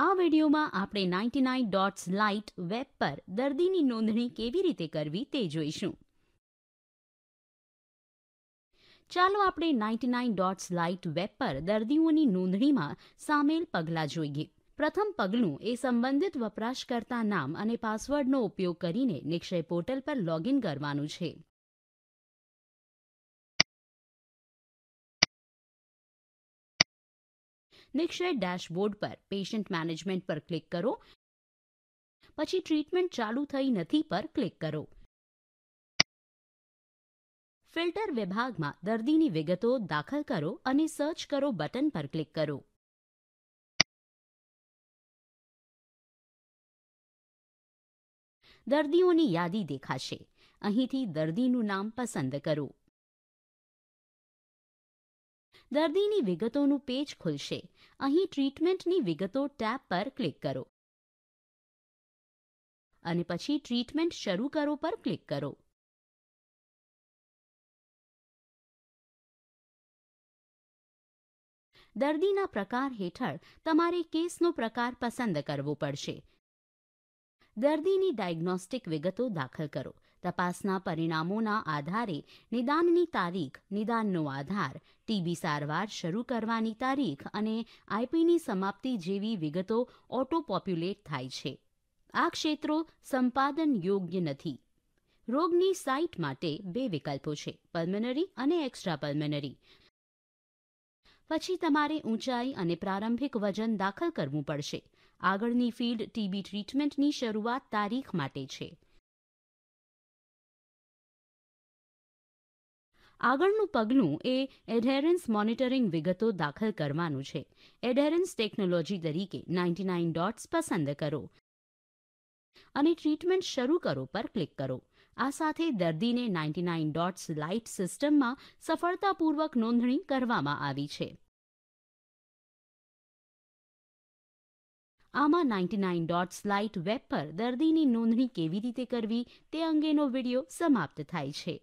આ વિડીયોમાં આપણે ninety nine dots light web પર દર્દીની નોંધણી કેવી રીતે કરવી તે જોઈશું ચાલો આપણે ninety nine dots light web પર દર્દીઓની નોંધણીમાં સામેલ પગલાં જોઈએ પ્રથમ પગલું એ સંબંધિત વપરાશકર્તા નામ અને પાસવર્ડનો ઉપયોગ કરીને નિક્ષય પોર્ટલ પર લોગિન કરવાનું છે નિક્ષય ડેશબોર્ડ પર પેશન્ટ મેનેજમેન્ટ પર ક્લિક કરો પછી ટ્રીટમેન્ટ ચાલુ થઈ નથી પર ક્લિક કરો ફિલ્ટર વિભાગમાં દર્દીની વિગતો દાખલ કરો અને સર્ચ કરો બટન પર ક્લિક કરો દર્દીઓની યાદી દેખાશે અહીંથી દર્દીનું નામ પસંદ કરો દર્દીની વિગતોનું પેજ ખુલશે અહીં ટ્રીટમેન્ટની વિગતો ટેબ પર ક્લિક કરો અને પછી ટ્રીટમેન્ટ શરૂ કરો પર ક્લિક કરો દર્દીના પ્રકાર હેઠળ તમારે કેસનો પ્રકાર પસંદ કરવો પડશે દર્દીની ડાયગ્નોસ્ટિક વિગતો દાખલ કરો તપાસના પરિણામોના આધારે નિદાનની તારીખ નિદાનનો આધાર ટીબી સારવાર શરૂ કરવાની તારીખ અને આઈપીની સમાપ્તિ જેવી વિગતો ઓટો પોપ્યુલેટ થાય છે આ ક્ષેત્રો સંપાદન યોગ્ય નથી રોગની સાઇટ માટે બે વિકલ્પો છે પલ્મનરી અને એક્સ્ટ્રા પલ્મનરી પછી તમારે ઊંચાઈ અને પ્રારંભિક વજન દાખલ કરવું પડશે આગળની ફિલ્ડ ટીબી ટ્રીટમેન્ટની શરૂઆત તારીખ માટે છે આગળનું પગલું એ એડહેરન્સ મોનિટરિંગ વિગતો દાખલ કરવાનું છે એડહેરન્સ ટેકનોલોજી તરીકે નાઇન્ટી નાઇન ડોટ્સ પસંદ કરો અને ટ્રીટમેન્ટ શરૂ કરો પર ક્લિક કરો આ સાથે દર્દીને નાઇન્ટી નાઇન ડોટ્સ લાઇટ સિસ્ટમમાં સફળતાપૂર્વક નોંધણી કરવામાં આવી છે આમાં ninety nine dots light web પર દર્દીની નોંધણી કેવી રીતે કરવી તે અંગેનો વિડીયો સમાપ્ત થાય છે